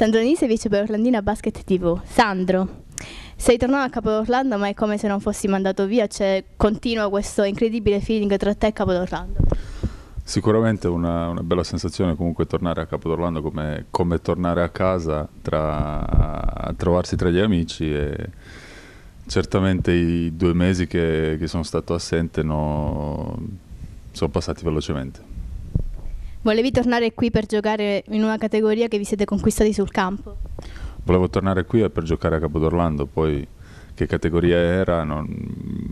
Sandro Sandronese vice per Orlandina Basket TV. Sandro, sei tornato a Capo d'Orlando ma è come se non fossi mandato via, cioè continua questo incredibile feeling tra te e Capo d'Orlando. Sicuramente una, una bella sensazione comunque tornare a Capo d'Orlando come, come, tornare a casa, tra, a trovarsi tra gli amici e certamente i due mesi che, che sono stato assente no, sono passati velocemente. Volevi tornare qui per giocare in una categoria che vi siete conquistati sul campo? Volevo tornare qui per giocare a Capodorlando, poi che categoria era non,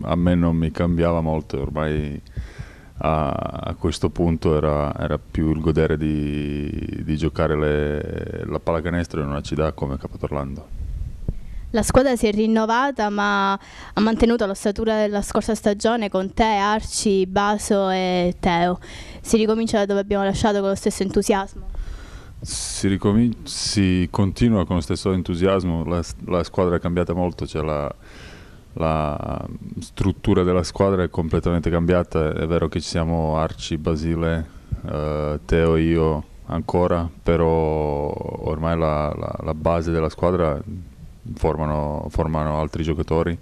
a me non mi cambiava molto, ormai a, a questo punto era, era, più il godere di, di giocare le, la pallacanestro in una città come Capodorlando. La squadra si è rinnovata ma ha mantenuto l'ossatura della scorsa stagione con te, Arci, Baso e Teo. Si ricomincia da dove abbiamo lasciato con lo stesso entusiasmo? Si, si continua con lo stesso entusiasmo, la, la squadra è cambiata molto, cioè la, la, struttura della squadra è completamente cambiata, è vero che ci siamo Arci, Basile, eh, Teo, io ancora, però ormai la, la, la, base della squadra formano, formano altri giocatori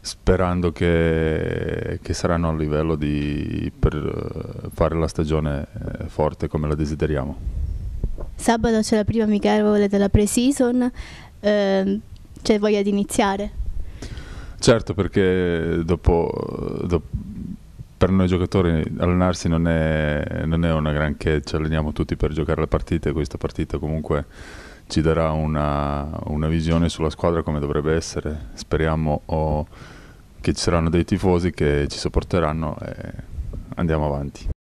sperando che, che, saranno a livello di, per eh, fare la stagione eh, forte come la desideriamo. Sabato c'è la prima amichevole della pre-season, ehm, c'è voglia di iniziare? Certo, perché dopo, dopo, per noi giocatori allenarsi non è, non è una granché, ci alleniamo tutti per giocare le partite, questa partita comunque ci darà una, una visione sulla squadra come dovrebbe essere. Speriamo oh, che ci saranno dei tifosi che ci sopporteranno e andiamo avanti.